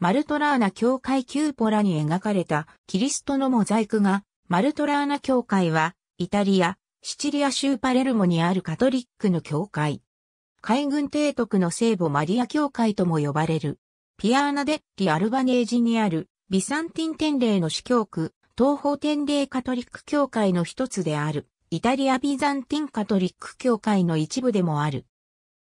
マルトラーナ教会キューポラに描かれたキリストのモザイクが、マルトラーナ教会は、イタリア、シチリア州パレルモにあるカトリックの教会。海軍提督の聖母マリア教会とも呼ばれる。ピアーナデッリ・アルバネージにある、ビサンティン天霊の主教区、東方天霊カトリック教会の一つである、イタリア・ビザンティンカトリック教会の一部でもある。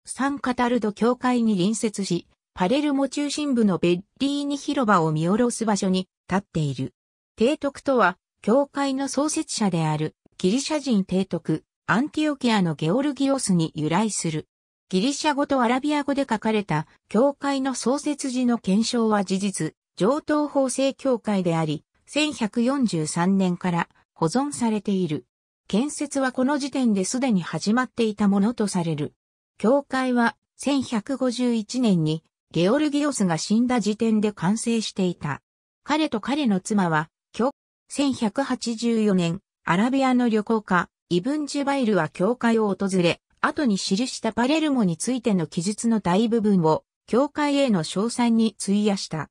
サンカタルド教会に隣接し、パレルモ中心部のベッリーニ広場を見下ろす場所に立っている。提督とは、教会の創設者であるギリシャ人提督、アンティオキアのゲオルギオスに由来する。ギリシャ語とアラビア語で書かれた教会の創設時の検証は事実、上等法制教会であり、1143年から保存されている。建設はこの時点ですでに始まっていたものとされる。教会は1151年にゲオルギオスが死んだ時点で完成していた。彼と彼の妻は、今日、1184年、アラビアの旅行家、イブン・ジュバイルは教会を訪れ、後に記したパレルモについての記述の大部分を、教会への詳細に費やした。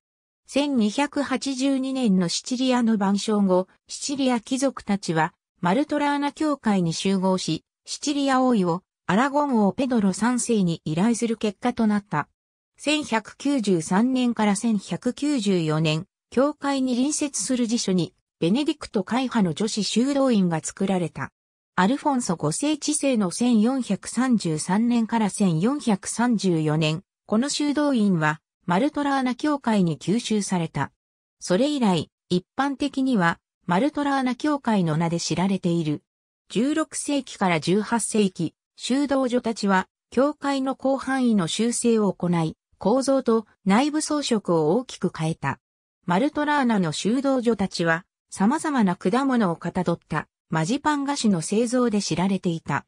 1282年のシチリアの晩鐘後、シチリア貴族たちは、マルトラーナ教会に集合し、シチリア王位をアラゴン王ペドロ3世に依頼する結果となった。1193年から1194年、教会に隣接する辞書に、ベネディクト会派の女子修道院が作られた。アルフォンソ五世治世の1433年から1434年、この修道院は、マルトラーナ教会に吸収された。それ以来、一般的には、マルトラーナ教会の名で知られている。16世紀から18世紀、修道女たちは、教会の広範囲の修正を行い、構造と内部装飾を大きく変えた。マルトラーナの修道女たちは様々な果物をかたどったマジパン菓子の製造で知られていた。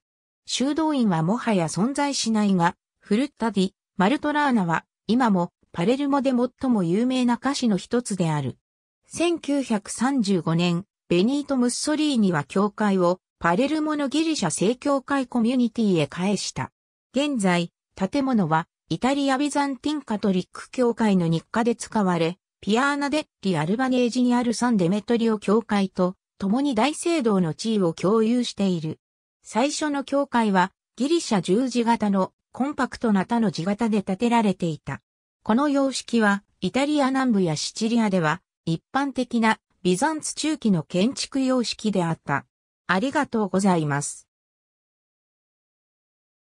修道院はもはや存在しないが、フルッタディ、マルトラーナは今もパレルモで最も有名な菓子の一つである。1935年、ベニート・ムッソリーニは教会をパレルモのギリシャ正教会コミュニティへ返した。現在、建物はイタリアビザンティンカトリック教会の日課で使われ、ピアーナデッリ・アルバネージにあるサンデメトリオ教会と共に大聖堂の地位を共有している。最初の教会はギリシャ十字型のコンパクトな他の字型で建てられていた。この様式はイタリア南部やシチリアでは一般的なビザンツ中期の建築様式であった。ありがとうございます。